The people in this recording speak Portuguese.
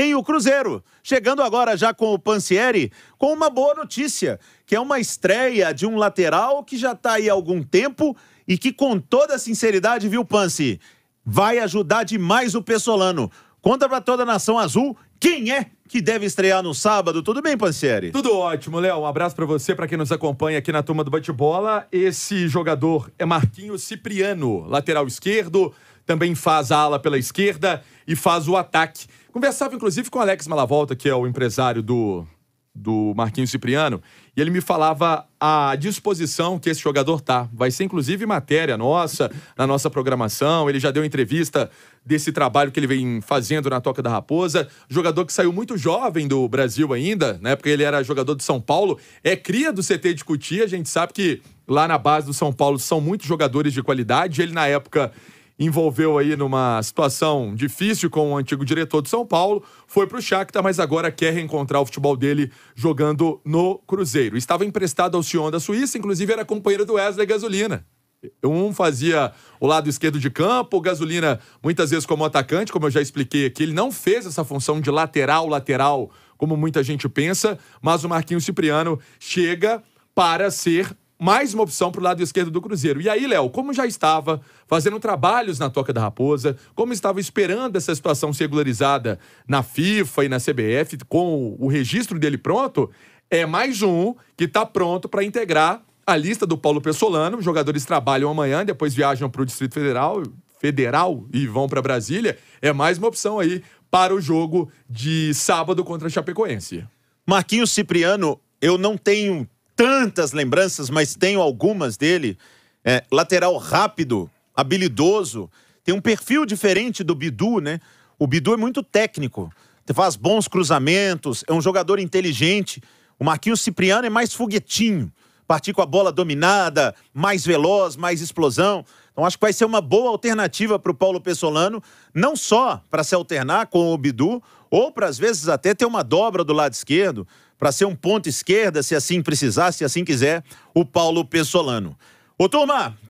tem o Cruzeiro. Chegando agora já com o Pansieri, com uma boa notícia, que é uma estreia de um lateral que já está aí há algum tempo e que, com toda sinceridade, viu, Pansi, vai ajudar demais o Pessolano. Conta para toda a nação azul quem é que deve estrear no sábado. Tudo bem, Pancieri? Tudo ótimo, Léo. Um abraço para você, para quem nos acompanha aqui na turma do bate-bola. Esse jogador é Marquinhos Cipriano, lateral esquerdo, também faz a ala pela esquerda e faz o ataque. Conversava inclusive com Alex Malavolta, que é o empresário do do Marquinhos Cipriano, e ele me falava a disposição que esse jogador tá. Vai ser inclusive matéria nossa, na nossa programação. Ele já deu entrevista desse trabalho que ele vem fazendo na Toca da Raposa. Jogador que saiu muito jovem do Brasil ainda, né? Porque ele era jogador de São Paulo, é cria do CT de Cutia, a gente sabe que lá na base do São Paulo são muitos jogadores de qualidade. Ele na época envolveu aí numa situação difícil com o antigo diretor de São Paulo, foi para o Shakhtar, mas agora quer reencontrar o futebol dele jogando no Cruzeiro. Estava emprestado ao Sion da Suíça, inclusive era companheiro do Wesley Gasolina. Um fazia o lado esquerdo de campo, o Gasolina muitas vezes como atacante, como eu já expliquei aqui, ele não fez essa função de lateral, lateral, como muita gente pensa, mas o Marquinhos Cipriano chega para ser mais uma opção para o lado esquerdo do Cruzeiro. E aí, Léo, como já estava fazendo trabalhos na Toca da Raposa, como estava esperando essa situação ser regularizada na FIFA e na CBF, com o registro dele pronto, é mais um que está pronto para integrar a lista do Paulo Pessolano. Os jogadores trabalham amanhã, depois viajam para o Distrito Federal, Federal e vão para Brasília. É mais uma opção aí para o jogo de sábado contra a Chapecoense. Marquinhos Cipriano, eu não tenho tantas lembranças, mas tenho algumas dele. É, lateral rápido, habilidoso, tem um perfil diferente do Bidu, né? O Bidu é muito técnico, faz bons cruzamentos, é um jogador inteligente. O Marquinhos Cipriano é mais foguetinho, partir com a bola dominada, mais veloz, mais explosão. Então acho que vai ser uma boa alternativa para o Paulo Pessolano, não só para se alternar com o Bidu, ou para às vezes até ter uma dobra do lado esquerdo para ser um ponto esquerda, se assim precisar, se assim quiser, o Paulo Pessolano. Ô turma,